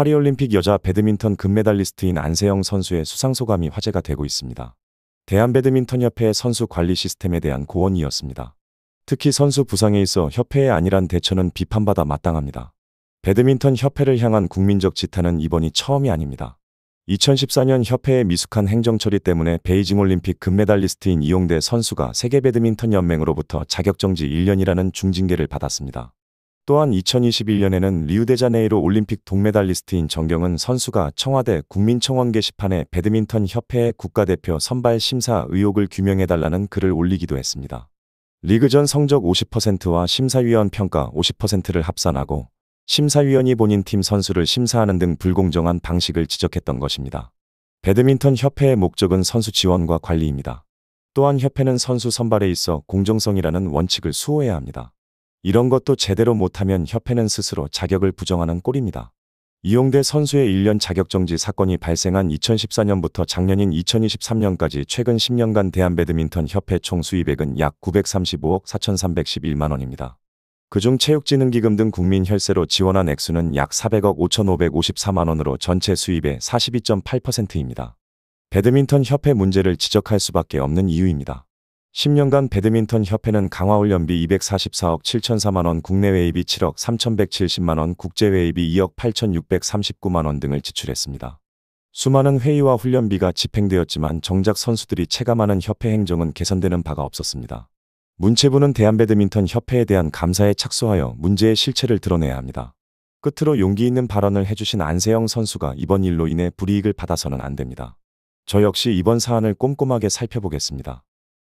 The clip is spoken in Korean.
파리올림픽 여자 배드민턴 금메달리스트인 안세영 선수의 수상 소감이 화제가 되고 있습니다. 대한배드민턴협회의 선수 관리 시스템에 대한 고언이었습니다. 특히 선수 부상에 있어 협회의 안일한 대처는 비판받아 마땅합니다. 배드민턴 협회를 향한 국민적 지탄은 이번이 처음이 아닙니다. 2014년 협회의 미숙한 행정처리 때문에 베이징 올림픽 금메달리스트인 이용대 선수가 세계 배드민턴 연맹으로부터 자격정지 1년이라는 중징계를 받았습니다. 또한 2021년에는 리우데자네이로 올림픽 동메달리스트인 정경은 선수가 청와대 국민청원 게시판에 배드민턴 협회의 국가대표 선발 심사 의혹을 규명해달라는 글을 올리기도 했습니다. 리그전 성적 50%와 심사위원 평가 50%를 합산하고 심사위원이 본인 팀 선수를 심사하는 등 불공정한 방식을 지적했던 것입니다. 배드민턴 협회의 목적은 선수 지원과 관리입니다. 또한 협회는 선수 선발에 있어 공정성이라는 원칙을 수호해야 합니다. 이런 것도 제대로 못하면 협회는 스스로 자격을 부정하는 꼴입니다. 이용대 선수의 1년 자격정지 사건이 발생한 2014년부터 작년인 2023년까지 최근 10년간 대한배드민턴 협회 총 수입액은 약 935억 4,311만 원입니다. 그중 체육진흥기금 등 국민 혈세로 지원한 액수는 약 400억 5,554만 원으로 전체 수입의 42.8%입니다. 배드민턴 협회 문제를 지적할 수밖에 없는 이유입니다. 10년간 배드민턴 협회는 강화훈련비 244억 7천4만원 국내회의비 7억 3,170만원 국제회의비 2억 8,639만원 등을 지출했습니다. 수많은 회의와 훈련비가 집행되었지만 정작 선수들이 체감하는 협회 행정은 개선되는 바가 없었습니다. 문체부는 대한배드민턴 협회에 대한 감사에 착수하여 문제의 실체를 드러내야 합니다. 끝으로 용기 있는 발언을 해주신 안세영 선수가 이번 일로 인해 불이익을 받아서는 안 됩니다. 저 역시 이번 사안을 꼼꼼하게 살펴보겠습니다.